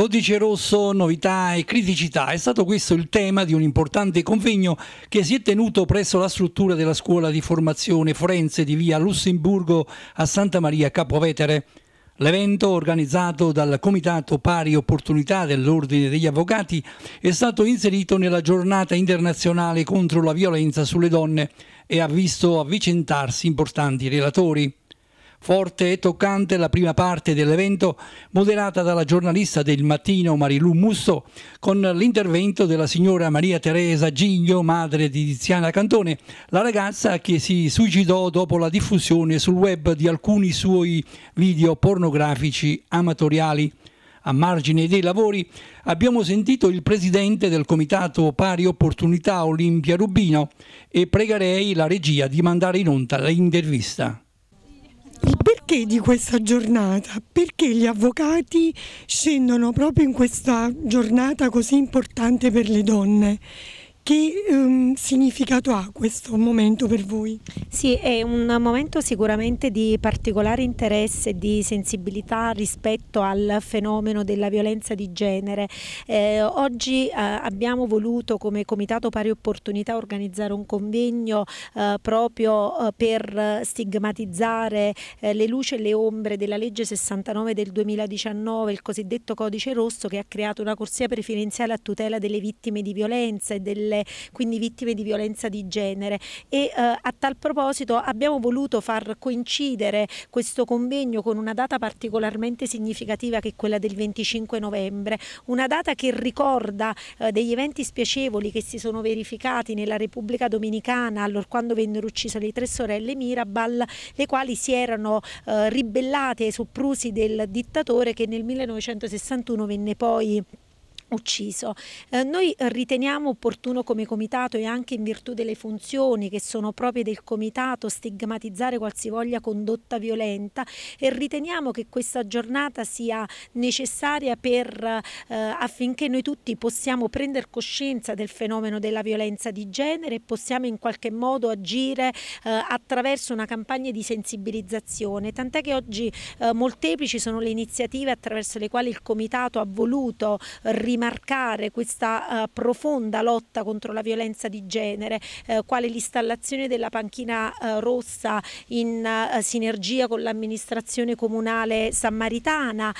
Codice rosso, novità e criticità. È stato questo il tema di un importante convegno che si è tenuto presso la struttura della scuola di formazione forense di via Lussemburgo a Santa Maria Capovetere. L'evento, organizzato dal Comitato Pari Opportunità dell'Ordine degli Avvocati, è stato inserito nella giornata internazionale contro la violenza sulle donne e ha visto avvicentarsi importanti relatori. Forte e toccante la prima parte dell'evento, moderata dalla giornalista del mattino Marilu Musso, con l'intervento della signora Maria Teresa Giglio, madre di Tiziana Cantone, la ragazza che si suicidò dopo la diffusione sul web di alcuni suoi video pornografici amatoriali. A margine dei lavori abbiamo sentito il presidente del Comitato Pari Opportunità Olimpia Rubino e pregherei la regia di mandare in onda l'intervista. Il perché di questa giornata? Perché gli avvocati scendono proprio in questa giornata così importante per le donne? Che um, significato ha questo momento per voi? Sì, è un momento sicuramente di particolare interesse, di sensibilità rispetto al fenomeno della violenza di genere. Eh, oggi eh, abbiamo voluto come Comitato Pari Opportunità organizzare un convegno eh, proprio eh, per stigmatizzare eh, le luci e le ombre della legge 69 del 2019, il cosiddetto codice rosso che ha creato una corsia preferenziale a tutela delle vittime di violenza e delle quindi vittime di violenza di genere. E eh, a tal proposito abbiamo voluto far coincidere questo convegno con una data particolarmente significativa che è quella del 25 novembre, una data che ricorda eh, degli eventi spiacevoli che si sono verificati nella Repubblica Dominicana quando vennero uccise le tre sorelle Mirabal, le quali si erano eh, ribellate ai sopprusi del dittatore che nel 1961 venne poi ucciso. Eh, noi riteniamo opportuno come comitato e anche in virtù delle funzioni che sono proprie del comitato stigmatizzare qualsivoglia condotta violenta e riteniamo che questa giornata sia necessaria per, eh, affinché noi tutti possiamo prendere coscienza del fenomeno della violenza di genere e possiamo in qualche modo agire eh, attraverso una campagna di sensibilizzazione, tant'è che oggi eh, molteplici sono le iniziative attraverso le quali il comitato ha voluto rimanere rimarcare questa uh, profonda lotta contro la violenza di genere, uh, quale l'installazione della panchina uh, rossa in sinergia con l'amministrazione comunale sammaritana.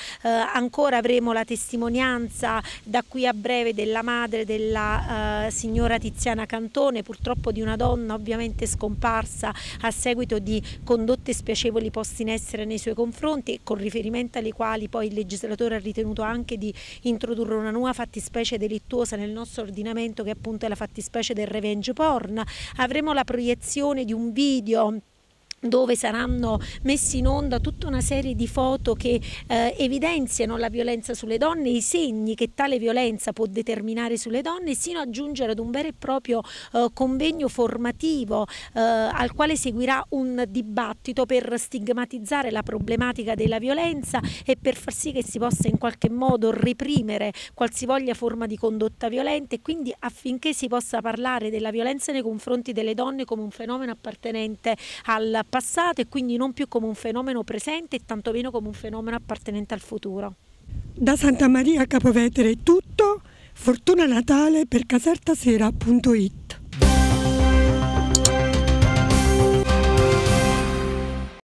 ancora avremo la testimonianza da qui a breve della madre della signora Tiziana Cantone, purtroppo di una donna ovviamente scomparsa a seguito di condotte spiacevoli poste in essere nei suoi confronti e con riferimento alle quali poi il legislatore ha ritenuto anche di introdurre una nuova nuova fattispecie delittuosa nel nostro ordinamento che appunto è la fattispecie del revenge porn, avremo la proiezione di un video dove saranno messi in onda tutta una serie di foto che eh, evidenziano la violenza sulle donne, i segni che tale violenza può determinare sulle donne, sino ad aggiungere ad un vero e proprio eh, convegno formativo eh, al quale seguirà un dibattito per stigmatizzare la problematica della violenza e per far sì che si possa in qualche modo reprimere qualsivoglia forma di condotta violenta e quindi affinché si possa parlare della violenza nei confronti delle donne come un fenomeno appartenente al passato e quindi non più come un fenomeno presente e tantomeno come un fenomeno appartenente al futuro. Da Santa Maria Capovetere è tutto, fortuna natale per casertasera.it